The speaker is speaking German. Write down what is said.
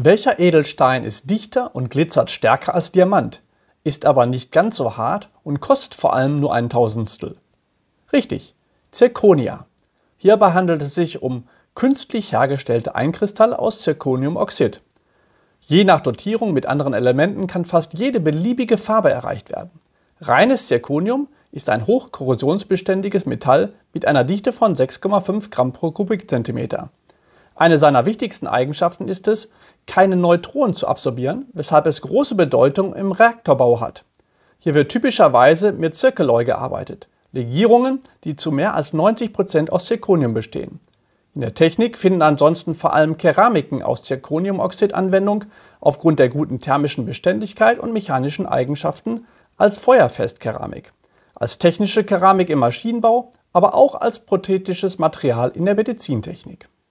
Welcher Edelstein ist dichter und glitzert stärker als Diamant, ist aber nicht ganz so hart und kostet vor allem nur ein Tausendstel? Richtig, Zirconia. Hierbei handelt es sich um künstlich hergestellte Einkristalle aus Zirconiumoxid. Je nach Dotierung mit anderen Elementen kann fast jede beliebige Farbe erreicht werden. Reines Zirconium ist ein hochkorrosionsbeständiges Metall mit einer Dichte von 6,5 Gramm pro Kubikzentimeter. Eine seiner wichtigsten Eigenschaften ist es, keine Neutronen zu absorbieren, weshalb es große Bedeutung im Reaktorbau hat. Hier wird typischerweise mit Zirkeloy gearbeitet, Legierungen, die zu mehr als 90% Prozent aus Zirconium bestehen. In der Technik finden ansonsten vor allem Keramiken aus Zirconiumoxid Anwendung, aufgrund der guten thermischen Beständigkeit und mechanischen Eigenschaften als Feuerfestkeramik, als technische Keramik im Maschinenbau, aber auch als prothetisches Material in der Medizintechnik.